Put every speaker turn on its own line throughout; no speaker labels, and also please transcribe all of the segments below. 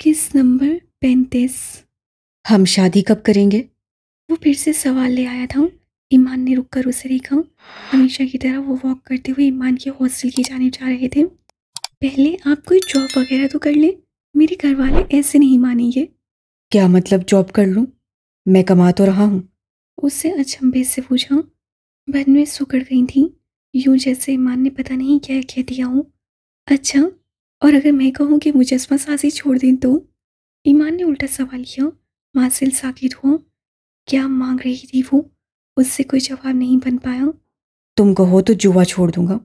किस नंबर पैंतीस
हम शादी कब करेंगे
वो फिर से सवाल ले आया था ईमान ने रुक कर उसे देखा हमेशा की तरह वो वॉक करते हुए ईमान के हॉस्टल की जाने जा रहे थे पहले आप कोई जॉब वगैरह तो कर लें मेरे घर वाले ऐसे नहीं मानेंगे
क्या मतलब जॉब कर लूँ मैं कमा तो रहा हूँ
उससे अचंभे से पूछा बन में सुकड़ गई थी यूं जैसे ईमान ने पता नहीं क्या कह दिया हूँ अच्छा और अगर मैं कहूँ कि मुजस्मा साजी छोड़ दें तो ईमान ने उल्टा सवाल किया मासिल साकिर हो क्या मांग रही थी वो उससे कोई जवाब नहीं बन पाया
तुम कहो तो जुआ छोड़ दूंगा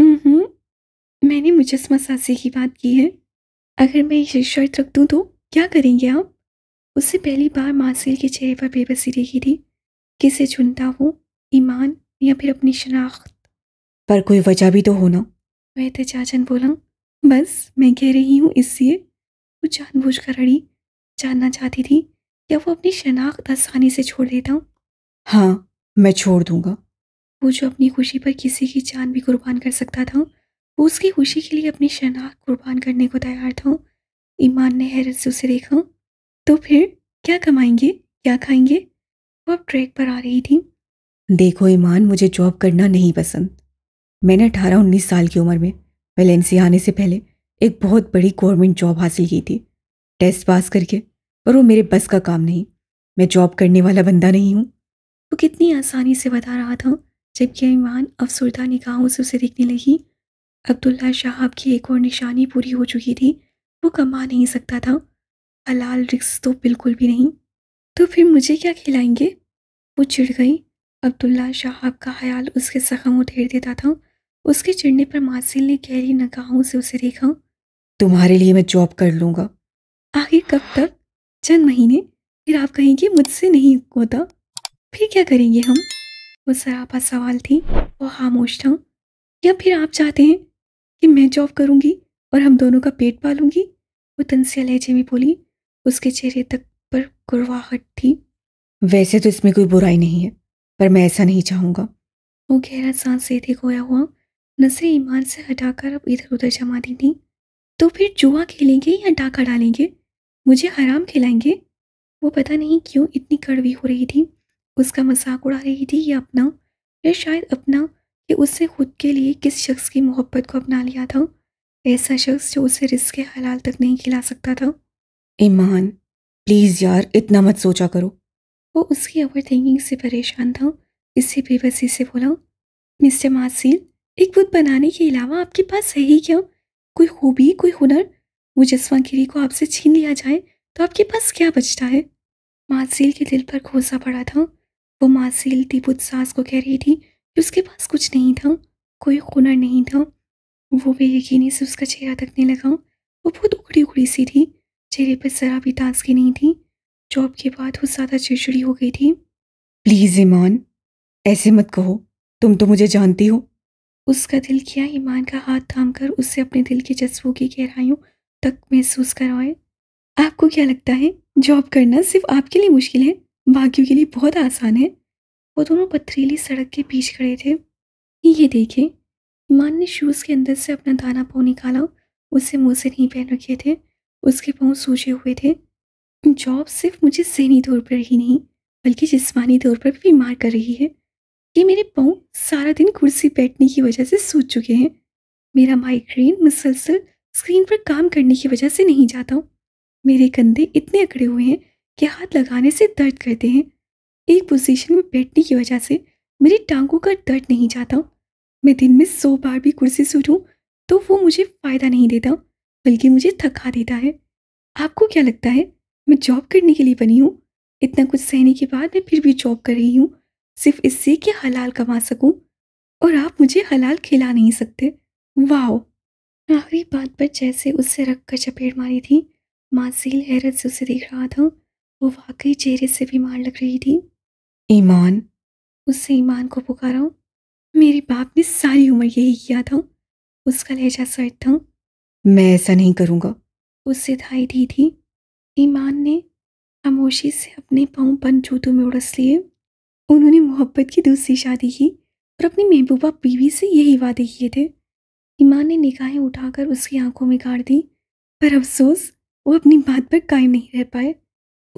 मैंने मुजस्मा साजी की बात की है अगर मैं ये शर्त रख दूँ तो क्या करेंगे आप उससे पहली बार मासिल के चेहरे पर बेबसी देखी थी किसे चुनता वो ईमान या फिर अपनी शनाख्त
पर कोई वजह भी तो होना
वह चाचन बोला बस मैं कह रही हूँ इससे वो जानबूझ कर अड़ी जानना चाहती थी क्या वो अपनी शनाख्त आसानी से छोड़ देता हूँ
हाँ मैं छोड़ दूंगा
वो जो अपनी खुशी पर किसी की जान भी कुर्बान कर सकता था वो उसकी खुशी के लिए अपनी शनाख्त कुर्बान करने को तैयार था ईमान ने हैरत से उसे देखा तो फिर क्या कमाएंगे क्या खाएंगे वो अब ट्रैक पर आ रही थी
देखो ईमान मुझे जॉब करना नहीं पसंद मैंने अठारह उन्नीस साल की उम्र में वैलेंसिया आने से पहले एक बहुत बड़ी गवर्नमेंट जॉब हासिल की थी टेस्ट पास करके पर वो मेरे बस का काम नहीं मैं जॉब करने वाला बंदा नहीं हूँ वो
कितनी आसानी से बता रहा था जबकि ईमान अफसरदा निगाहों से उसे देखने लगी अब्दुल्ला शाह की एक और निशानी पूरी हो चुकी थी वो कमा नहीं सकता था हलाल रिक्स तो बिल्कुल भी नहीं तो फिर मुझे क्या खिलाएंगे वो चिड़ गई अब्दुल्ला शाहब का ख्याल उसके सखम उठेर देता था उसके चिड़ने पर मासिल ने गहरी नगाहों से उसे देखा
तुम्हारे लिए मैं जॉब कर लूंगा
आखिर कब तक चंद महीने फिर आप कहेंगे मुझसे नहीं होता फिर क्या करेंगे हम वो सरापा सवाल थी वो खामोश था या फिर आप चाहते हैं कि मैं जॉब करूंगी और हम दोनों का पेट पालूंगी वो तनसिया लहजे में बोली उसके चेहरे तक पर गुरवाहट थी वैसे तो
इसमें कोई बुराई नहीं है पर मैं ऐसा नहीं चाहूँगा
वो गहरा सांस लेते खोया हुआ नजरें ईमान से हटाकर अब इधर उधर जमा दी थी तो फिर जुआ खेलेंगे या डाका डालेंगे मुझे हराम खिलाएंगे वो पता नहीं क्यों इतनी कड़वी हो रही थी उसका मजाक उड़ा रही थी या अपना या शायद अपना कि उसने खुद के लिए किस शख्स की मोहब्बत को अपना लिया था ऐसा शख्स जो उसे रिस्क के हलाल तक नहीं खिला सकता था
ईमान प्लीज़ यार इतना मत सोचा करो
वो उसकी ओवर थिंकिंग से परेशान था इससे बेबसी से बोला मिस्टर मासिल एक बुद्ध बनाने के अलावा आपके पास है ही क्या कोई खूबी कोई हुनर गिरी को आपसे छीन लिया जाए तो आपके पास क्या बचता है मासील के दिल पर खोसा पड़ा था वो मासील दीपुत सास को कह रही थी कि उसके पास कुछ नहीं था कोई हुनर नहीं था वो भी यकीनी से उसका चेहरा तकने लगा वो बहुत उखड़ी उखड़ी सी थी चेहरे पर जरा भी ताजगी नहीं थी जॉब के बाद वो ज़्यादा चिड़चिड़ी हो गई थी
प्लीज़ ईमान ऐसे मत कहो तुम तो मुझे जानती हो
उसका दिल किया ईमान का हाथ थाम कर उससे अपने दिल के जज्बों की गहराइयों तक महसूस करवाए आपको क्या लगता है जॉब करना सिर्फ आपके लिए मुश्किल है बाकियों के लिए बहुत आसान है वो दोनों पथरीली सड़क के बीच खड़े थे ये देखे ईमान ने शूज़ के अंदर से अपना दाना पाँव निकाला उससे मुँह से नहीं पहन रखे थे उसके पाँव सूझे हुए थे जॉब सिर्फ मुझे जहनी तौर पर ही नहीं बल्कि जिस्मानी तौर पर भी बीमार कर रही है कि मेरे पाँव सारा दिन कुर्सी बैठने की वजह से सूच चुके हैं मेरा माइग्रेन मुसलसल स्क्रीन पर काम करने की वजह से नहीं जाता मेरे कंधे इतने अकड़े हुए हैं कि हाथ लगाने से दर्द करते हैं एक पोजीशन में बैठने की वजह से मेरी टांगों का दर्द नहीं जाता मैं दिन में सौ बार भी कुर्सी से उठूँ तो वो मुझे फ़ायदा नहीं देता बल्कि मुझे थका देता है आपको क्या लगता है मैं जॉब करने के लिए बनी हूँ इतना कुछ सहने के बाद मैं फिर भी जॉब कर रही हूँ सिर्फ इससे कि हलाल कमा सकूं और आप मुझे हलाल खिला नहीं सकते वाह आखिरी बात पर जैसे उससे रख कर चपेट मारी थी मासील हैरत से उसे देख रहा था वो वाकई चेहरे से बीमार लग रही थी ईमान उससे ईमान को पुकारा मेरे बाप ने सारी उम्र यही किया था उसका लहजा सर्द था
मैं ऐसा नहीं करूँगा
उससे धाई दी थी ईमान ने खामोशी से अपने पाँव पन जूतों में उड़स लिए उन्होंने मोहब्बत की दूसरी शादी की और अपनी महबूबा बीवी से यही वादे किए थे ईमान ने निगाहें उठाकर उसकी आंखों में गाड़ दी पर अफसोस वो अपनी बात पर कायम नहीं रह पाए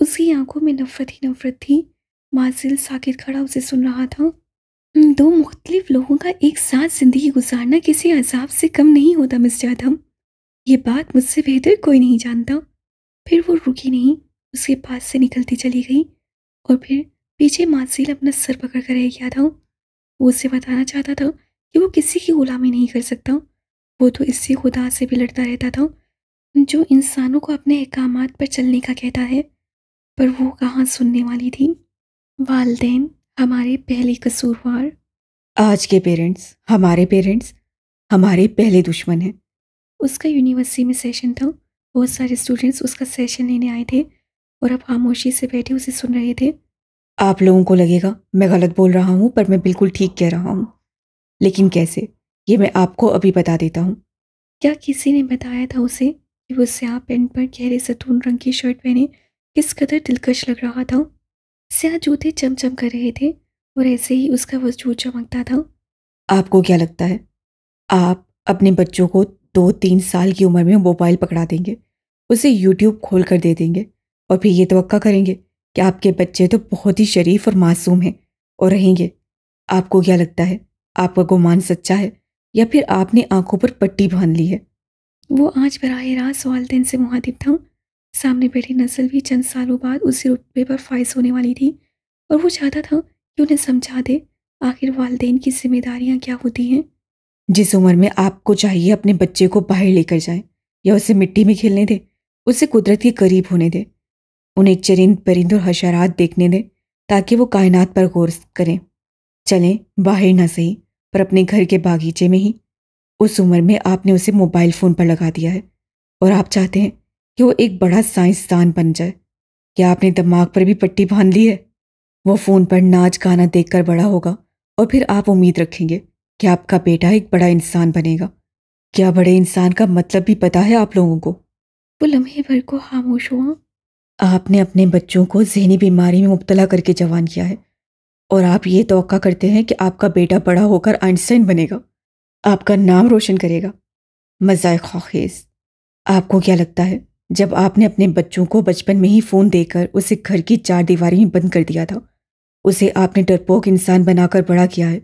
उसकी आंखों में नफ़रत ही नफ़रत थी माजिल साकिर खड़ा उसे सुन रहा था दो मुख्तलिफ लोगों का एक साथ ज़िंदगी गुजारना किसी अजाब से कम नहीं होता मिस जादम ये बात मुझसे बेहतर कोई नहीं जानता फिर वो रुकी नहीं उसके पास से निकलती चली गई और फिर पीछे मानसील अपना सर पकड़ कर रह गया था वो उसे बताना चाहता था कि वो किसी की गुलामी नहीं कर सकता वो तो इससे खुदा से भी लड़ता रहता था जो इंसानों को अपने अहकाम पर चलने का कहता है पर वो कहाँ सुनने वाली थी वालदेन हमारे पहले कसूरवार
आज के पेरेंट्स हमारे पेरेंट्स हमारे पहले दुश्मन हैं
उसका यूनिवर्सिटी में सेशन था बहुत सारे स्टूडेंट्स उसका सेशन लेने आए थे और अब खामोशी से बैठे उसे सुन रहे थे
आप लोगों को लगेगा मैं गलत बोल रहा हूँ पर मैं बिल्कुल ठीक कह रहा हूँ लेकिन कैसे ये मैं आपको अभी बता देता हूँ
क्या किसी ने बताया था उसे कि वो स्या पेंट पर गहरे सतून रंग की शर्ट पहने किस कदर दिलकश लग रहा था स्या जूते चमचम कर रहे थे और ऐसे ही उसका वजूद चमकता था
आपको क्या लगता है आप अपने बच्चों को दो तीन साल की उम्र में मोबाइल पकड़ा देंगे उसे यूट्यूब खोल कर दे देंगे और फिर ये तो करेंगे कि आपके बच्चे तो बहुत ही शरीफ और मासूम हैं और रहेंगे आपको क्या लगता है आपका गुमान सच्चा है या फिर आपने आंखों पर पट्टी बांध ली है
वो आज बरह रास्त वालदेन से मुहातिब था सामने बैठी नस्ल भी चंद सालों बाद उसी रुतबे पर फायज होने वाली थी और वो चाहता था कि उन्हें समझा दे आखिर वालदेन की जिम्मेदारियाँ क्या होती हैं
जिस उम्र में आपको चाहिए अपने बच्चे को बाहर लेकर जाए या उसे मिट्टी में खेलने दे उसे कुदरत के करीब होने दें उन्हें चरिंद परिंद और हशरात देखने दें ताकि वो कायनात पर गौर करें चलें बाहर ना सही पर अपने घर के बागीचे में ही उस उम्र में आपने उसे मोबाइल फ़ोन पर लगा दिया है और आप चाहते हैं कि वो एक बड़ा साइंसदान बन जाए क्या आपने दिमाग पर भी पट्टी बांध ली है वो फ़ोन पर नाच गाना कर बड़ा होगा और फिर आप उम्मीद रखेंगे कि आपका बेटा एक बड़ा इंसान बनेगा क्या बड़े इंसान का मतलब भी पता है आप लोगों को
वो लम्हे भर को खामोश हुआ
आपने अपने बच्चों को जहनी बीमारी में मुबतला करके जवान किया है और आप ये तो करते हैं कि आपका बेटा बड़ा होकर आइंस्टाइन बनेगा आपका नाम रोशन करेगा मजाय ख्वाखेज आपको क्या लगता है जब आपने अपने बच्चों को बचपन में ही फ़ोन देकर उसे घर की चार दीवारी में बंद कर दिया था उसे आपने डरपोक इंसान बनाकर बड़ा किया है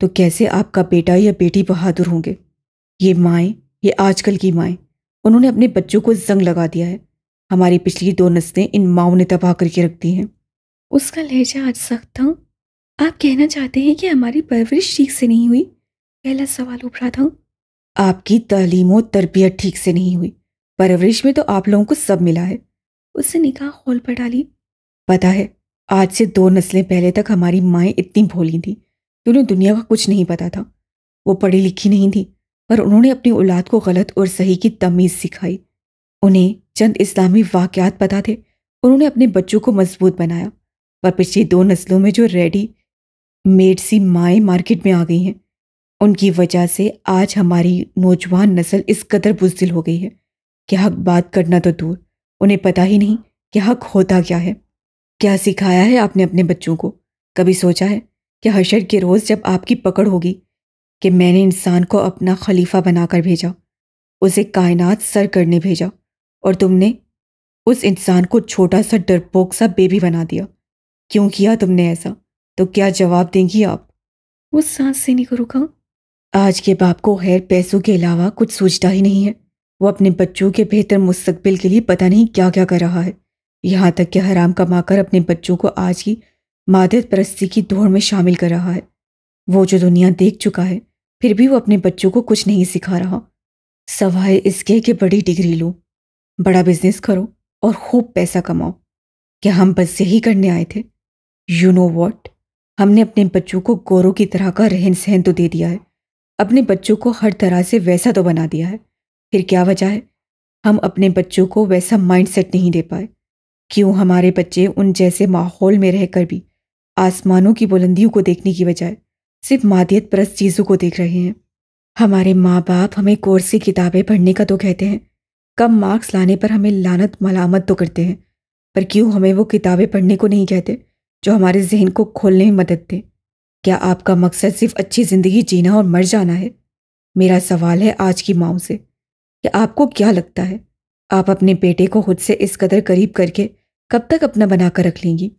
तो कैसे आपका बेटा या बेटी बहादुर होंगे ये माएँ ये आजकल की माएँ उन्होंने अपने बच्चों को जंग लगा दिया है हमारी पिछली दो नस्लें इन माओ ने तबाह करके रख दी हैं
उसका लहजा आज सख्त था आप कहना चाहते हैं कि हमारी परवरिश ठीक से नहीं हुई पहला सवाल उभरा था
आपकी तालीम और तरबियत ठीक से नहीं हुई परवरिश में तो आप लोगों को सब मिला है उसने निकाह खोल पर डाली पता है आज से दो नस्लें पहले तक हमारी माएँ इतनी भोली थीं कि उन्हें दुनिया का कुछ नहीं पता था वो पढ़ी लिखी नहीं थी पर उन्होंने अपनी औलाद को गलत और सही की तमीज़ सिखाई उन्हें चंद इस्लामी वाक़ात पता थे उन्होंने अपने बच्चों को मजबूत बनाया पर पिछली दो नस्लों में जो रेडी मेड सी माए मार्केट में आ गई हैं उनकी वजह से आज हमारी नौजवान नस्ल इस कदर बुजदिल हो गई है कि हक बात करना तो दूर उन्हें पता ही नहीं कि हक होता क्या है क्या सिखाया है आपने अपने बच्चों को कभी सोचा है कि हशर के रोज़ जब आपकी पकड़ होगी कि मैंने इंसान को अपना खलीफा बनाकर भेजा उसे कायनात सर करने भेजा और तुमने उस इंसान को छोटा सा डरपोक सा बेबी बना दिया क्यों किया तुमने ऐसा तो क्या जवाब देंगी आप
वो सांस लेने को रुका
आज के बाप को खैर पैसों के अलावा कुछ सोचता ही नहीं है वो अपने बच्चों के बेहतर मुस्तबिल के लिए पता नहीं क्या क्या कर रहा है यहाँ तक कि हराम कमाकर अपने बच्चों को आज की मादत परस्ती की दौड़ में शामिल कर रहा है वो जो दुनिया देख चुका है फिर भी वो अपने बच्चों को कुछ नहीं सिखा रहा सवाए इसके कि बड़ी डिग्री लो बड़ा बिजनेस करो और खूब पैसा कमाओ क्या हम बस यही करने आए थे यू नो वॉट हमने अपने बच्चों को गौरव की तरह का रहन सहन तो दे दिया है अपने बच्चों को हर तरह से वैसा तो बना दिया है फिर क्या वजह है हम अपने बच्चों को वैसा माइंड सेट नहीं दे पाए क्यों हमारे बच्चे उन जैसे माहौल में रहकर भी आसमानों की बुलंदियों को देखने की बजाय सिर्फ मादियत परस्त चीज़ों को देख रहे हैं हमारे माँ बाप हमें कोर्स की किताबें पढ़ने का तो कहते हैं कम मार्क्स लाने पर हमें लानत मलामत तो करते हैं पर क्यों हमें वो किताबें पढ़ने को नहीं कहते जो हमारे जहन को खोलने में मदद दे क्या आपका मकसद सिर्फ अच्छी ज़िंदगी जीना और मर जाना है मेरा सवाल है आज की माओ से कि आपको क्या लगता है आप अपने बेटे को खुद से इस कदर करीब करके कब तक अपना बना कर रख लेंगी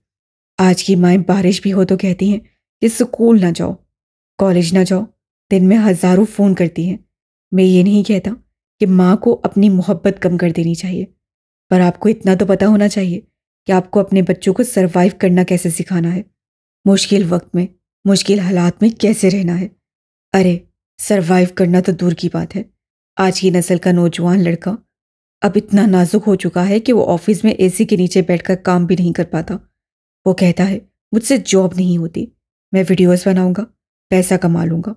आज की माएँ बारिश भी हो तो कहती हैं कि स्कूल ना जाओ कॉलेज ना जाओ दिन में हज़ारों फ़ोन करती हैं मैं ये नहीं कहता कि माँ को अपनी मोहब्बत कम कर देनी चाहिए पर आपको इतना तो पता होना चाहिए कि आपको अपने बच्चों को सर्वाइव करना कैसे सिखाना है मुश्किल वक्त में मुश्किल हालात में कैसे रहना है अरे सर्वाइव करना तो दूर की बात है आज की नस्ल का नौजवान लड़का अब इतना नाजुक हो चुका है कि वो ऑफिस में एसी के नीचे बैठकर काम भी नहीं कर पाता वो कहता है मुझसे जॉब नहीं होती मैं वीडियोस बनाऊंगा पैसा कमा लूंगा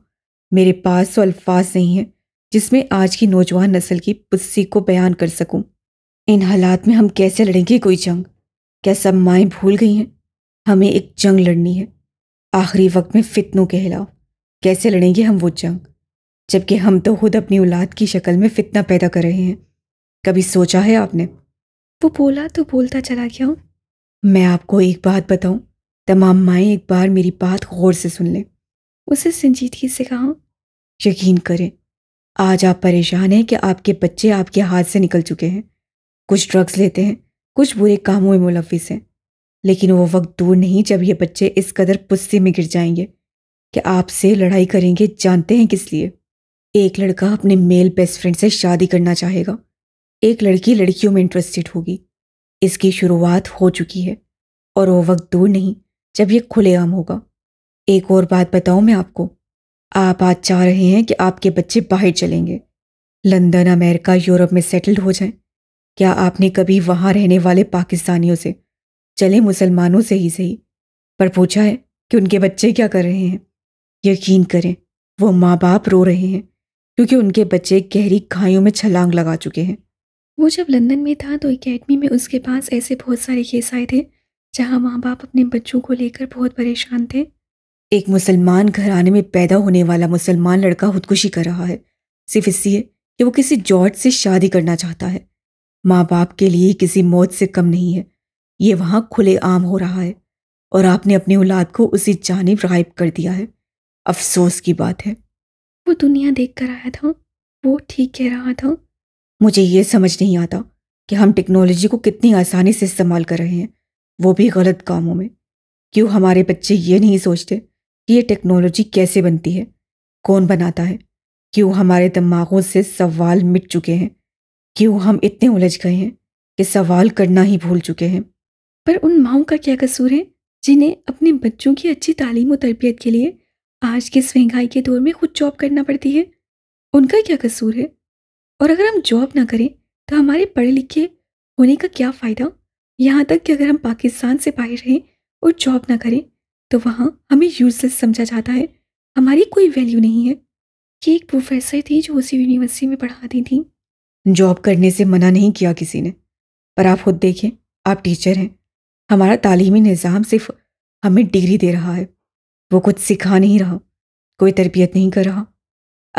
मेरे पास तो अल्फाज नहीं है जिसमें आज की नौजवान नस्ल की पुस्सी को बयान कर सकूं। इन हालात में हम कैसे लड़ेंगे कोई जंग क्या सब माएँ भूल गई हैं हमें एक जंग लड़नी है आखिरी वक्त में फितनों के खिलाफ कैसे लड़ेंगे हम वो जंग जबकि हम तो खुद अपनी औलाद की शक्ल में फितना पैदा कर रहे हैं कभी सोचा है आपने
वो बोला तो बोलता चला गया
मैं आपको एक बात बताऊं तमाम माएँ एक बार मेरी बात गौर से सुन लें उसे संजीदगी से कहा यकीन करें आज आप परेशान हैं कि आपके बच्चे आपके हाथ से निकल चुके हैं कुछ ड्रग्स लेते हैं कुछ बुरे कामों में मुलविस हैं लेकिन वो वक्त दूर नहीं जब ये बच्चे इस कदर पुस्ती में गिर जाएंगे कि आपसे लड़ाई करेंगे जानते हैं किस लिए एक लड़का अपने मेल बेस्ट फ्रेंड से शादी करना चाहेगा एक लड़की लड़कियों में इंटरेस्टेड होगी इसकी शुरुआत हो चुकी है और वो वक्त दूर नहीं जब ये खुलेआम होगा एक और बात बताऊँ मैं आपको आप आज चाह रहे हैं कि आपके बच्चे बाहर चलेंगे लंदन अमेरिका यूरोप में सेटल्ड हो जाएं क्या आपने कभी वहां रहने वाले पाकिस्तानियों से चले मुसलमानों से ही सही पर पूछा है कि उनके बच्चे क्या कर रहे हैं यकीन करें वो माँ बाप रो रहे हैं क्योंकि उनके बच्चे गहरी खाइयों में छलांग लगा चुके हैं
वो जब लंदन में था तो एकेडमी में उसके पास ऐसे बहुत सारे केस आए थे जहाँ माँ बाप अपने बच्चों को लेकर बहुत परेशान थे
एक मुसलमान घराने में पैदा होने वाला मुसलमान लड़का खुदकुशी कर रहा है सिर्फ इसलिए कि वो किसी जॉर्ज से शादी करना चाहता है माँ बाप के लिए किसी मौत से कम नहीं है ये वहाँ खुलेआम हो रहा है और आपने अपनी औलाद को उसी जानब राइब कर दिया है अफसोस की बात है
वो दुनिया देख कर आया था वो ठीक कह रहा था
मुझे ये समझ नहीं आता कि हम टेक्नोलॉजी को कितनी आसानी से इस्तेमाल कर रहे हैं वो भी गलत कामों में क्यों हमारे बच्चे ये नहीं सोचते कि ये टेक्नोलॉजी कैसे बनती है कौन बनाता है क्यों हमारे दिमागों से सवाल मिट चुके हैं क्यों हम इतने उलझ गए हैं कि सवाल करना ही भूल चुके हैं
पर उन माओ का क्या कसूर है जिन्हें अपने बच्चों की अच्छी तालीम और तरबियत के लिए आज के महंगाई के दौर में खुद जॉब करना पड़ती है उनका क्या कसूर है और अगर हम जॉब ना करें तो हमारे पढ़े लिखे होने का क्या फ़ायदा यहाँ तक कि अगर हम पाकिस्तान से बाहर रहें और जॉब ना करें तो वहाँ हमें यूजलेस समझा जाता है हमारी कोई वैल्यू नहीं है कि एक प्रोफेसर थी जो उसी यूनिवर्सिटी में पढ़ाती थी
जॉब करने से मना नहीं किया किसी ने पर आप खुद देखें आप टीचर हैं हमारा तालीमी निज़ाम सिर्फ हमें डिग्री दे रहा है वो कुछ सिखा नहीं रहा कोई तरबियत नहीं कर रहा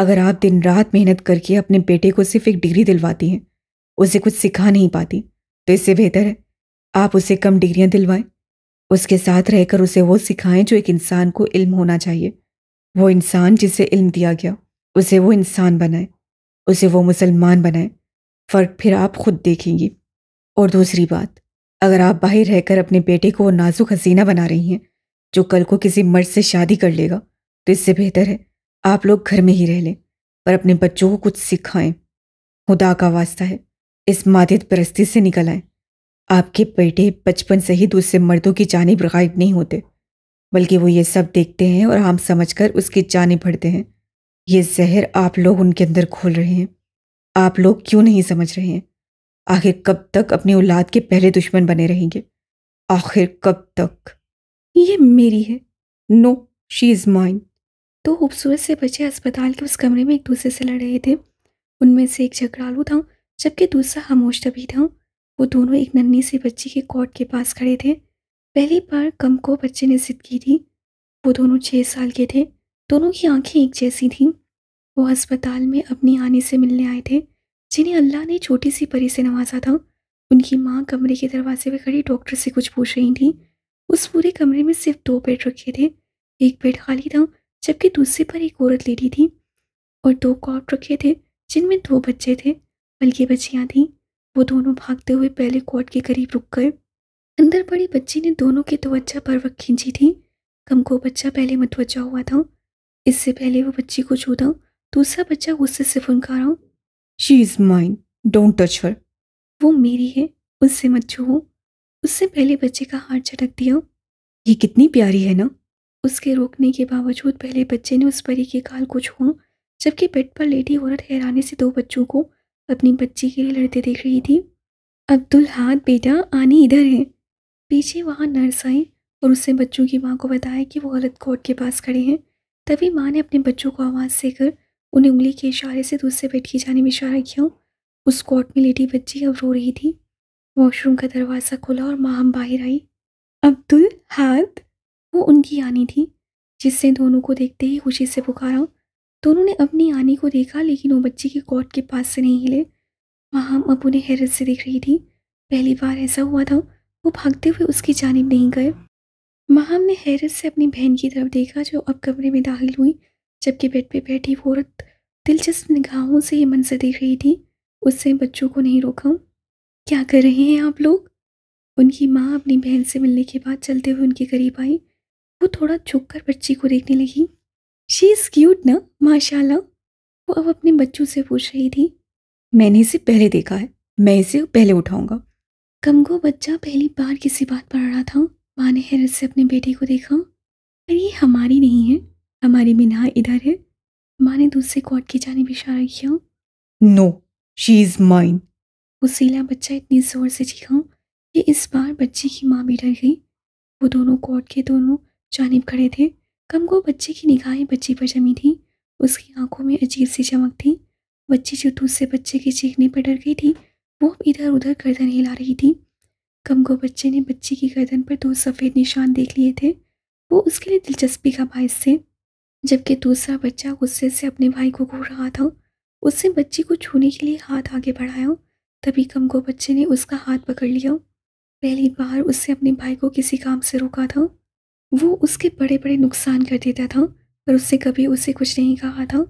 अगर आप दिन रात मेहनत करके अपने बेटे को सिर्फ एक डिग्री दिलवाती हैं उसे कुछ सिखा नहीं पाती तो इससे बेहतर है आप उसे कम डिग्रियां दिलवाएं उसके साथ रहकर उसे वो सिखाएं जो एक इंसान को इल्म होना चाहिए वो इंसान जिसे इल्म दिया गया उसे वो इंसान बनाए उसे वो मुसलमान बनाए फ़र्क फिर आप खुद देखेंगी और दूसरी बात अगर आप बाहर रहकर अपने बेटे को वो नाजुक हसीना बना रही हैं जो कल को किसी मर्द से शादी कर लेगा तो इससे बेहतर है आप लोग घर में ही रह लें पर अपने बच्चों को कुछ सिखाएं खुदा का वास्ता है इस मादित परस्ती से निकल आएं आपके बेटे बचपन से ही दूसरे तो मर्दों की जानब गायब नहीं होते बल्कि वो ये सब देखते हैं और हम समझकर उसकी जानब भरते हैं ये जहर आप लोग उनके अंदर खोल रहे हैं आप लोग क्यों नहीं समझ रहे हैं आखिर कब तक अपनी औलाद के पहले दुश्मन बने रहेंगे आखिर कब तक
ये मेरी है नो शी इज़ माइन तो खूबसूरत से बच्चे अस्पताल के उस कमरे में एक दूसरे से लड़ रहे थे उनमें से एक झगड़ालू था जबकि दूसरा खामोश तभी था वो दोनों एक नन्ही सी बच्ची के कोर्ट के पास खड़े थे पहली बार कम को बच्चे ने जिद की थी वो दोनों छः साल के थे दोनों की आंखें एक जैसी थीं वो अस्पताल में अपनी आने से मिलने आए थे जिन्हें अल्लाह ने छोटी सी परी से नवाजा था उनकी माँ कमरे के दरवाजे पर खड़ी डॉक्टर से कुछ पूछ रही थी उस पूरे कमरे में सिर्फ दो बेड रखे थे एक बेड खाली था जबकि दूसरे पर एक औरत लेटी थी और दो कॉट रखे थे जिनमें दो बच्चे थे बल्कि बच्चियाँ थीं वो दोनों भागते हुए पहले कोर्ट के करीब रुक गए अंदर बड़ी बच्ची ने दोनों की तवज्जा अच्छा पर वक्त खींची थी कम को बच्चा पहले मतवजा हुआ था इससे पहले वो बच्ची को छूता दूसरा बच्चा गुस्से से फुनकारा
she is mine don't touch her
वो मेरी है उससे मत छू उससे पहले बच्चे का हाथ झटक दिया ये कितनी प्यारी है ना उसके रोकने के बावजूद पहले बच्चे ने उस परी के काल को छुआ जबकि बेड पर लेटी औरत हैरानी से दो बच्चों को अपनी बच्ची के लिए लड़ते देख रही थी अब्दुल हाथ बेटा आनी इधर है पीछे वहाँ नर्स आई और उसने बच्चों की माँ को बताया कि वो गलत कोर्ट के पास खड़े हैं तभी माँ ने अपने बच्चों को आवाज़ देकर उन्हें उंगली के इशारे से दूसरे बेड की जाने में इशारा किया उस कोर्ट में लेटी बच्ची अब रो रही थी वॉशरूम का दरवाज़ा खुला और माँ हम बाहर आई अब्दुल हाथ वो उनकी आनी थी जिसने दोनों को देखते ही खुशी से पुकारा दोनों तो ने अपनी आनी को देखा लेकिन वो बच्चे के कोट के पास से नहीं हिले वहाँ अब उन्हें हैरत से देख रही थी पहली बार ऐसा हुआ था वो भागते हुए उसकी जानब नहीं गए महाम ने हैरत से अपनी बहन की तरफ देखा जो अब कमरे में दाखिल हुई जबकि बेड पे बैठी औरत दिलचस्प निगाहों से ये मंजर देख रही थी उससे बच्चों को नहीं रोका क्या कर रहे हैं आप लोग उनकी माँ अपनी बहन से मिलने के बाद चलते हुए उनके करीब आई वो थोड़ा झुक बच्ची को देखने लगी शी इज़ क्यूट ना माशाल्लाह वो अब अपने बच्चों से पूछ रही थी
मैंने इसे पहले देखा है मैं इसे पहले उठाऊंगा
कमगो बच्चा पहली बार किसी बात पर रहा था माँ ने हैरत से अपने बेटे को देखा अरे ये हमारी नहीं है हमारी मिना इधर है माँ ने दूसरे कोर्ट की जानब इशारा किया
नो शी इज़ माइन
उसीला बच्चा इतनी ज़ोर से चीखा कि इस बार बच्चे की माँ भी डर गई वो दोनों कोर्ट के दोनों जानब खड़े थे कम को बच्चे की निगाहें बच्ची पर जमी थी उसकी आंखों में अजीब सी चमक थी बच्ची जो दूसरे बच्चे के चीखने पर डर गई थी वो इधर उधर गर्दन हिला रही थी कम को बच्चे ने बच्ची की गर्दन पर दो सफ़ेद निशान देख लिए थे वो उसके लिए दिलचस्पी का बायस थे जबकि दूसरा बच्चा गुस्से से अपने भाई को घूर रहा था उसने बच्ची को छूने के लिए हाथ आगे बढ़ाया तभी कम को बच्चे ने उसका हाथ पकड़ लिया पहली बार उससे अपने भाई को किसी काम से रोका था वो उसके बड़े बड़े नुकसान कर देता था पर उससे कभी उसे कुछ नहीं कहा था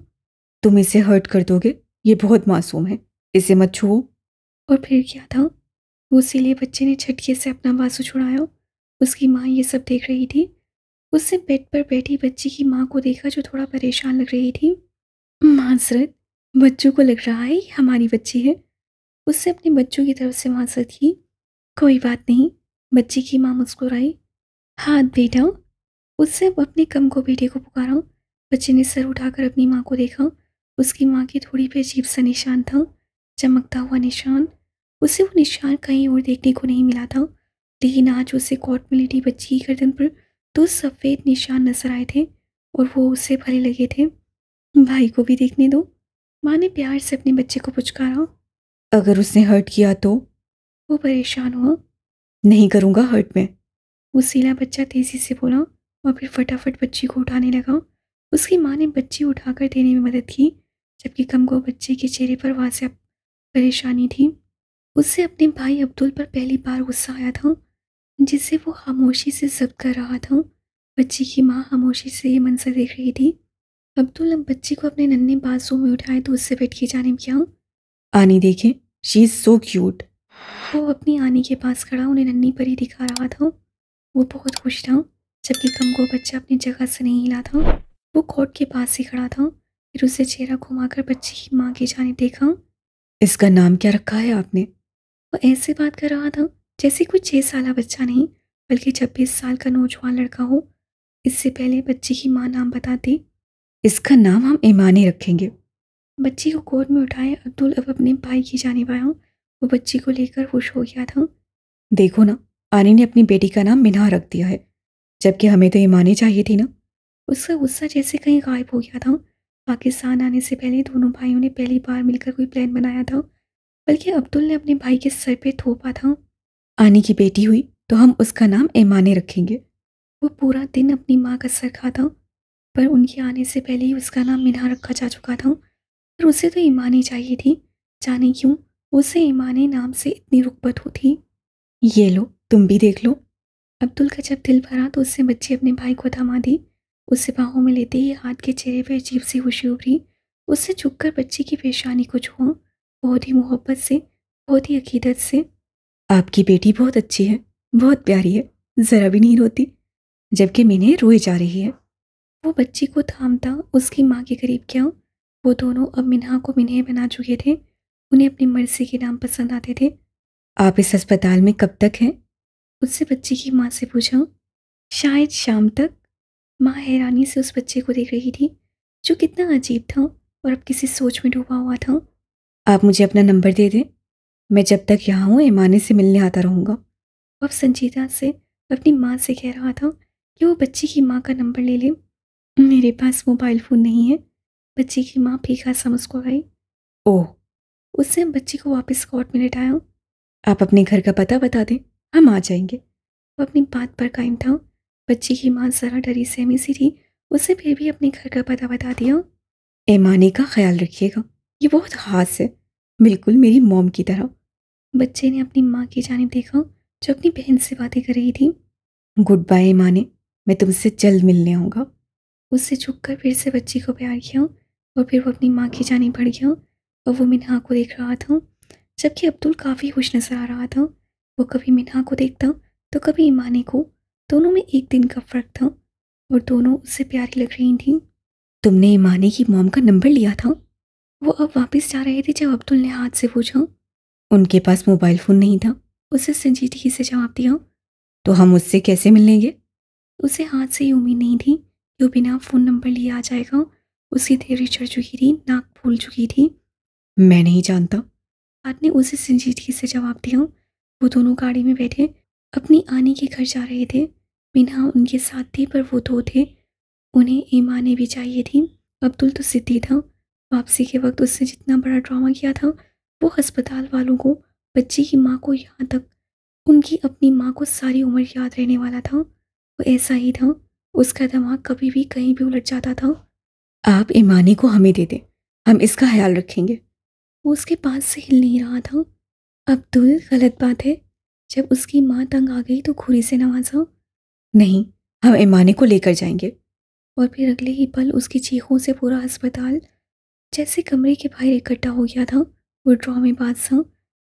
तुम इसे हर्ट कर दोगे ये बहुत मासूम है इसे मत छुओ
और फिर क्या था वो सिले बच्चे ने झटके से अपना बाजू छुड़ाया उसकी माँ ये सब देख रही थी उससे बेड पर बैठी बच्ची की माँ को देखा जो थोड़ा परेशान लग रही थी मासरत बच्चों को लग रहा है हमारी बच्ची है उससे अपने बच्चों की तरफ से मासरत की कोई बात नहीं बच्ची की माँ मुस्कुराई हाथ बेटा उससे अब अपने कम को बेटे को पुकारा बच्चे ने सर उठाकर अपनी माँ को देखा उसकी माँ की थोड़ी पे अजीब सा निशान था चमकता हुआ निशान उसे वो निशान कहीं और देखने को नहीं मिला था लेकिन आज उसे कोर्ट में लेटी बच्ची की गर्दन पर दो सफ़ेद निशान नजर आए थे और वो उसे भले लगे थे भाई को भी देखने दो माँ ने प्यार से अपने बच्चे को पुचकारा
अगर उसने हर्ट किया तो
वो परेशान हुआ
नहीं करूँगा हर्ट में
वो सीला बच्चा तेज़ी से बोला और फिर फटाफट बच्ची को उठाने लगा उसकी माँ ने बच्ची उठाकर देने में मदद की जबकि कम को बच्चे के चेहरे पर वाज परेशानी थी उससे अपने भाई अब्दुल पर पहली बार गुस्सा आया था जिससे वो खामोशी से जब्त कर रहा था बच्ची की माँ खामोशी से ये मंजर देख रही थी अब्दुल अब बच्ची को अपने नन्हे बाजू में उठाए तो उससे के जाने में क्या
आनी देखें शी इज़ सो क्यूट
वो अपनी आनी के पास खड़ा उन्हें नन्ही परी दिखा रहा था वो बहुत खुश था जबकि कमगो बच्चा अपनी जगह से नहीं हिला था वो कोर्ट के पास ही खड़ा था फिर उसे चेहरा घुमाकर बच्चे की माँ की जाने देखा
इसका नाम क्या
रखा है आपने वो ऐसे बात कर रहा था जैसे कोई छः साल बच्चा नहीं बल्कि छब्बीस साल का नौजवान लड़का हो इससे पहले बच्चे की माँ नाम बताती
इसका नाम हम ईमानी रखेंगे
बच्ची को गोद में उठाए अब्दुल अब अपने भाई की जाने पाया वो बच्ची को लेकर खुश हो गया था
देखो ना आनी ने अपनी बेटी का नाम मिना रख दिया है जबकि हमें तो ये मानी
चाहिए थी ना उसका गुस्सा जैसे कहीं गायब हो गया था पाकिस्तान आने से पहले दोनों भाइयों ने पहली बार मिलकर कोई प्लान बनाया था बल्कि अब्दुल ने अपने भाई के सर पे थोपा था
आनी की बेटी हुई तो हम उसका नाम ऐमाने रखेंगे
वो पूरा दिन अपनी माँ का सर खाता पर उनके आने से पहले ही उसका नाम मीना रखा जा चुका था पर उसे तो ईमानी चाहिए थी जाने क्यों उसे ईमाने नाम से इतनी रुकबत होती ये लो तुम भी देख लो अब्दुल का जब दिल भरा तो उससे बच्ची अपने भाई को थमा दी उससे बाहों में लेते ही हाथ के चेहरे पर अजीब सी खुशी उभरी उससे झुककर बच्ची की पेशानी को छुआ बहुत ही मोहब्बत से बहुत ही अकीदत से आपकी बेटी बहुत अच्छी है बहुत प्यारी है ज़रा भी नहीं रोती जबकि मैंने रोए जा रही है वो बच्ची को थामता उसकी माँ के करीब क्या वो दोनों अब मिन्हा को मिन्हे बना चुके थे उन्हें अपनी मर्जी के नाम पसंद आते थे
आप इस अस्पताल में कब तक हैं
उससे बच्चे की माँ से पूछा शायद शाम तक माँ हैरानी से उस बच्चे को देख रही थी जो कितना अजीब था और अब किसी सोच में डूबा हुआ था
आप मुझे अपना नंबर दे दें मैं जब तक यहाँ हूँ ऐमाने से मिलने आता रहूँगा
अब संजीदा से अपनी माँ से कह रहा था कि वो बच्चे की माँ का नंबर ले ले मेरे पास मोबाइल फ़ोन नहीं है बच्चे की माँ फीका सा मुस्कुराई ओह उससे हम बच्चे को वापस कोर्ट में लिटाया
आप अपने घर का पता बता दें हम आ जाएंगे
वो अपनी बात पर कायम था बच्ची की माँ ज़रा डरी सहमी सी थी उसे फिर भी अपने घर का पता बता दिया
ऐमाने का ख्याल रखिएगा ये बहुत ख़ास है बिल्कुल मेरी मोम की तरह
बच्चे ने अपनी माँ की जानब देखा जो अपनी बहन से बातें कर रही थी
गुड बाय माने मैं तुमसे
जल्द मिलने आऊँगा उससे झुक कर फिर से बच्ची को प्यार किया और फिर वो अपनी माँ की जानी बढ़ गया और वो मिनहा को देख रहा था जबकि अब्दुल काफ़ी खुश नज़र आ रहा था वो कभी मीना को देखता तो कभी ईमानी को दोनों में एक दिन का फ़र्क था और दोनों उससे प्यारी लग रही थी तुमने ईमानी की मॉम का नंबर लिया था वो अब वापस जा रहे थे जब अब्दुल ने हाथ से पूछा
उनके पास मोबाइल फ़ोन नहीं था
उसे संजीदगी से जवाब दिया
तो हम उससे कैसे मिलेंगे
उसे हाथ से ही उम्मीद नहीं थी जो बिना फ़ोन नंबर लिए आ जाएगा उसकी देरी चढ़ चुकी थी नाक फूल चुकी थी
मैं नहीं जानता
आपने उसे संजीदगी से जवाब दिया वो दोनों गाड़ी में बैठे अपनी आने के घर जा रहे थे बिना उनके साथ थे पर वो दो थे उन्हें ईमाने भी चाहिए थी अब्दुल तो सिद्धि था वापसी के वक्त उसने जितना बड़ा ड्रामा किया था वो अस्पताल वालों को बच्ची की माँ को यहाँ तक उनकी अपनी माँ को सारी उम्र याद रहने वाला था वो ऐसा ही था उसका दिमाग कभी भी कहीं भी उलट जाता था
आप ईमाने को हमें दे दें हम इसका ख्याल रखेंगे
वो उसके पास से हिल नहीं रहा था अब्दुल गलत बात है जब उसकी माँ तंग आ गई तो खुरी से नवाजा
नहीं हम ईमाने को लेकर
जाएंगे और फिर अगले ही पल उसकी चीखों से पूरा अस्पताल जैसे कमरे के बाहर इकट्ठा हो गया था वो ड्रॉ में बाज था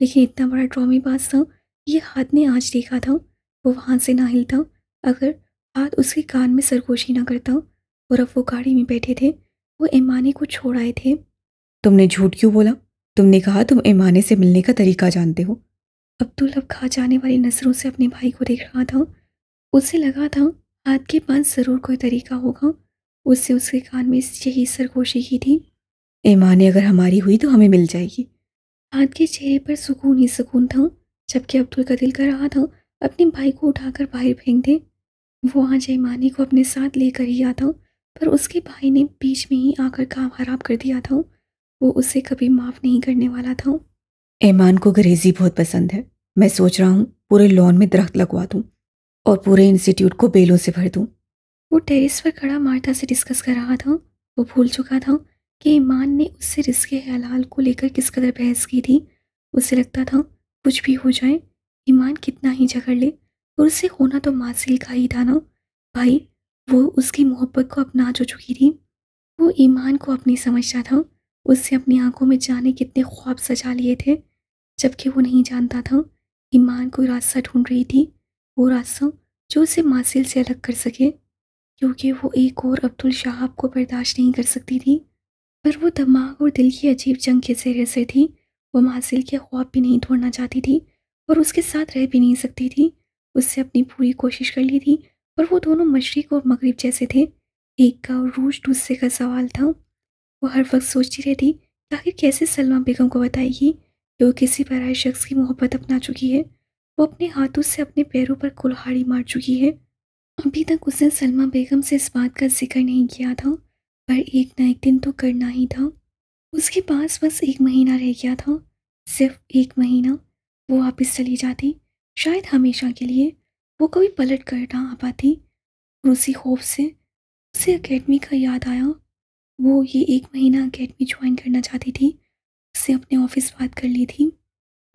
लेकिन इतना बड़ा ड्रामे बाज था ये हाथ ने आज देखा था वो वहाँ से ना हिलता अगर हाथ उसके कान में सरगोशी ना करता और अब वो गाड़ी में बैठे थे वो ईमाने को छोड़ आए थे
तुमने झूठ क्यों बोला तुमने कहा तुम ऐमाने से मिलने का तरीका जानते हो
अब्दुल अब तो खा जाने वाली नज़रों से अपने भाई को देख रहा था उसे लगा था हाथ के पास ज़रूर कोई तरीका होगा उससे उसके कान में यही सरगोशी की थी
ऐमाने अगर हमारी हुई तो हमें मिल जाएगी
हाथ के चेहरे पर सुकून ही सुकून था जबकि अब्दुल का दिल कर रहा था अपने भाई को उठाकर बाहर फेंक दे वो आज ऐमाने को अपने साथ लेकर ही आता पर उसके भाई ने बीच में ही आकर काम खराब कर दिया था वो उसे कभी माफ़ नहीं करने वाला था
ऐमान को गरेजी बहुत पसंद है मैं सोच रहा हूँ पूरे लॉन में दरख्त लगवा दूँ और पूरे इंस्टीट्यूट को बेलों से भर दूँ
वो टेरिस पर खड़ा मार्था से डिस्कस कर रहा था वो भूल चुका था कि ईमान ने उससे रिस्क हलाल को लेकर किस कदर बहस की थी उसे लगता था कुछ भी हो जाए ईमान कितना ही झगड़ ले और उसे होना तो मासिल का ही था ना भाई वो उसकी मोहब्बत को अपना जो चुकी थी वो ईमान को अपनी समझता था उससे अपनी आंखों में जाने कितने ख्वाब सजा लिए थे जबकि वो नहीं जानता था कि मान कोई रास्ता ढूंढ रही थी वो रास्ता जो उसे मासिल से अलग कर सके क्योंकि वो एक और अब्दुल शहाब को बर्दाश्त नहीं कर सकती थी पर वो दिमाग और दिल की अजीब जंग के सिरे से थी वो मासिल के ख्वाब भी नहीं तोड़ना चाहती थी और उसके साथ रह भी नहीं सकती थी उससे अपनी पूरी कोशिश कर ली थी पर वो दोनों मशरक और मगरब जैसे थे एक का रूज दूसरे का सवाल था वो हर वक्त सोचती रहती आखिर कैसे सलमा बेगम को बताएगी कि वो किसी पराए शख्स की मोहब्बत अपना चुकी है वो अपने हाथों से अपने पैरों पर कुल्हाड़ी मार चुकी है अभी तक उसने सलमा बेगम से इस बात का जिक्र नहीं किया था पर एक ना एक दिन तो करना ही था उसके पास बस एक महीना रह गया था सिर्फ एक महीना वो वापस चली जाती शायद हमेशा के लिए वो कभी पलट कर ना आ पाती और उसी खौफ से उसे अकेडमी का याद आया वो ये एक महीना अकेडमी ज्वाइन करना चाहती थी उससे अपने ऑफिस बात कर ली थी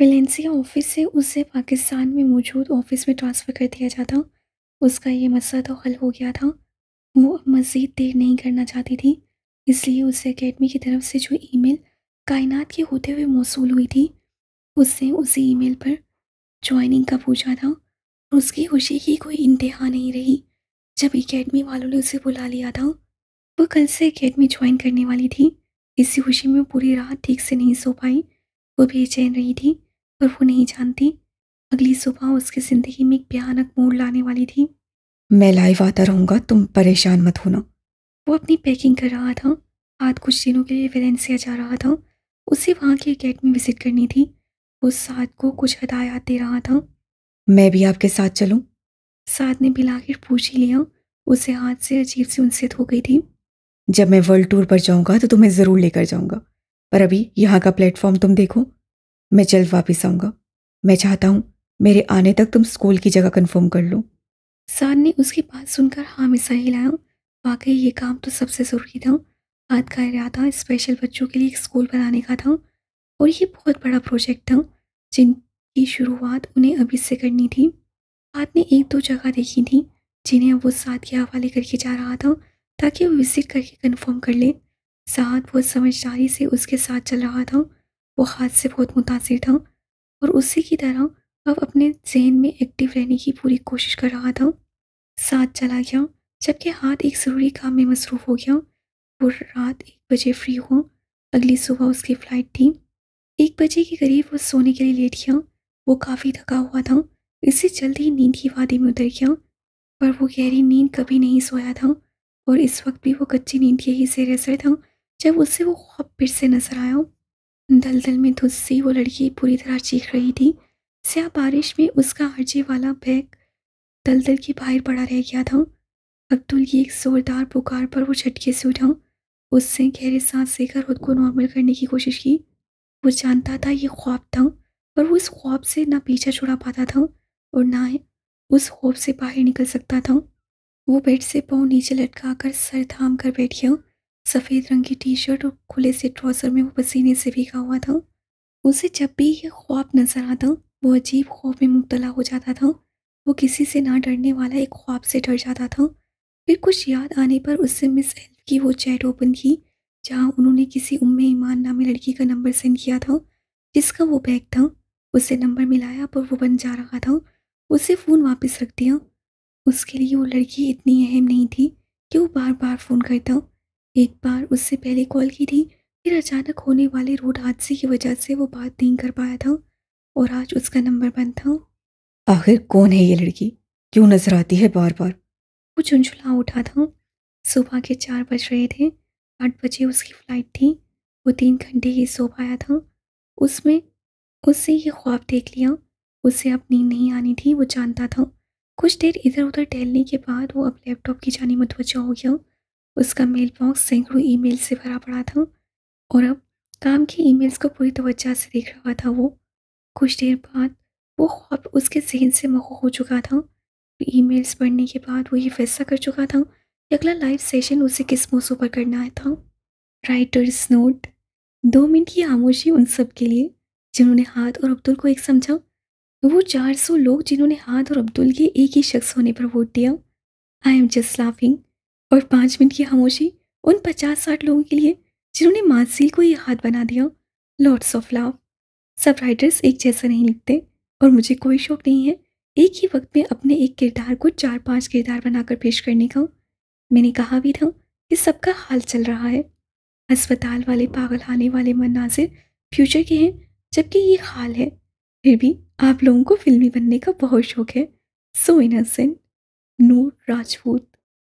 वेलेंसिया ऑफिस से उसे पाकिस्तान में मौजूद ऑफिस में ट्रांसफ़र कर दिया जाता उसका ये मसला तो हल हो गया था वो अब मज़ीद देर नहीं करना चाहती थी इसलिए उसे अकेडमी की तरफ से जो ईमेल कायनात के होते हुए मौसू हुई थी उससे उसी ईमेल पर ज्वाइनिंग का पूछा था उसकी खुशी की कोई इंतहा नहीं रही जब अकेडमी वालों ने उसे बुला लिया था वो कल से अकेडमी ज्वाइन करने वाली थी इसी खुशी में पूरी रात ठीक से नहीं सो पाई वो बेचैन रही थी पर वो नहीं जानती अगली सुबह उसकी ज़िंदगी में एक भयानक मोड़ लाने वाली थी
मैं लाइव आता रहूँगा तुम परेशान मत होना
वो अपनी पैकिंग कर रहा था आज कुछ दिनों के लिए वेलेंसिया जा रहा था उसे वहाँ की अकेडमी विजिट करनी थी वो साथ को कुछ हदायत दे रहा था
मैं भी आपके साथ चलूँ
साथ ने बिलाकर पूछ ही लिया उसे हाथ से अजीब सी उनसे धो गई थी
जब मैं वर्ल्ड टूर पर जाऊँगा तो तुम्हें ज़रूर लेकर जाऊँगा पर अभी यहाँ का प्लेटफॉर्म तुम देखो मैं जल्द वापस आऊँगा मैं चाहता हूँ मेरे आने तक तुम स्कूल की जगह कन्फर्म कर लो
सान ने उसकी बात सुनकर हाँ में सही लाया वाकई ये काम तो सबसे ज़रूरी था आज का इरादा स्पेशल बच्चों के लिए एक स्कूल बनाने का था और ये बहुत बड़ा प्रोजेक्ट था जिनकी शुरुआत उन्हें अभी से करनी थी बाद ने एक दो जगह देखी थी जिन्हें अब वो साथ के हवाले करके जा रहा था ताकि वो विज़िट करके कंफर्म कर लें साथ बहुत समझदारी से उसके साथ चल रहा था वो हाथ से बहुत मुतासर था और उसी की तरह अब अपने जहन में एक्टिव रहने की पूरी कोशिश कर रहा था साथ चला गया जबकि हाथ एक ज़रूरी काम में मसरूफ़ हो गया वो रात एक बजे फ्री हुआ अगली सुबह उसकी फ़्लाइट थी एक बजे के करीब वो सोने के लिए लेट गया वो काफ़ी थका हुआ था इससे जल्द ही नींद की वादी में उतर गया पर वो गहरी नींद कभी नहीं सोया था और इस वक्त भी वो कच्ची नींद के ही से असर था जब उससे वो ख्वाब फिर से नजर आया दलदल में धुस सी वो लड़की पूरी तरह चीख रही थी स्या बारिश में उसका अर्जी वाला बैग दलदल के बाहर पड़ा रह गया था अब्दुल की एक जोरदार पुकार पर वो झटके से उठा उससे गहरे सांस लेकर खुद को नॉर्मल करने की कोशिश की वो जानता था ये ख्वाब था पर वो इस ख्वाब से ना पीछा छुड़ा पाता था और ना उस खौफ से बाहर निकल सकता था वो बेड से पाँव नीचे लटकाकर सर थाम कर बैठ गया सफ़ेद रंग की टी शर्ट और खुले से ट्रॉज़र में वो पसीने से भीगा हुआ था उसे जब भी ये ख्वाब नज़र आता वो अजीब ख्वाब में मुबतला हो जाता था वो किसी से ना डरने वाला एक ख्वाब से डर जाता था फिर कुछ याद आने पर उससे मिस एल्फ की वो चैट ओपन की जहाँ उन्होंने किसी उम ईमान नामी लड़की का नंबर सेंड किया था जिसका वो बैग था उससे नंबर मिलाया पर वो बन जा रहा था उसे फ़ोन वापस रख दिया उसके लिए वो लड़की इतनी अहम नहीं थी कि वो बार बार फ़ोन करता एक बार उससे पहले कॉल की थी फिर अचानक होने वाले रोड हादसे की वजह से वो बात नहीं कर पाया था और आज उसका नंबर बंद था
आखिर कौन है ये लड़की क्यों नजर आती है बार बार
वो झुंझुला उठा था सुबह के चार बज रहे थे आठ बजे उसकी फ़्लाइट थी वो तीन घंटे ही सो पाया था उसमें उससे ये ख्वाब देख लिया उसे अब नींद नहीं आनी थी वो जानता था कुछ देर इधर उधर टहलने के बाद वो अब लैपटॉप की जानी मतवजा हो गया उसका मेल बॉक्स सैकड़ों ईमेल से भरा पड़ा था और अब काम की ईमेल्स को पूरी तवज्जा से देख रहा था वो कुछ देर बाद वो ख्वाब उसके जहन से मखो हो चुका था ईमेल्स पढ़ने के बाद वो ये फैसला कर चुका था कि अगला लाइव सेशन उसे किस मौसू पर करना था राइटर्स नोट दो मिनट की खामोशी उन सब के लिए जिन्होंने हाथ और अब्दुल को एक समझा तो वो वो 400 लोग जिन्होंने हाथ और अब्दुल के एक ही शख्स होने पर वोट दिया आई एम जस्ट लाफिंग और पाँच मिनट की खामोशी उन पचास साठ लोगों के लिए जिन्होंने मानसील को ये हाथ बना दिया लॉर्ड्स ऑफ लाव सब राइटर्स एक जैसा नहीं लिखते और मुझे कोई शौक नहीं है एक ही वक्त में अपने एक किरदार को चार पांच किरदार बनाकर पेश करने का मैंने कहा भी था कि सबका हाल चल रहा है अस्पताल वाले पागल आने वाले मनाजिर फ्यूचर के हैं जबकि ये हाल है फिर भी आप लोगों को फिल्मी बनने का बहुत शौक है सो इनसेंट नूर राजपूत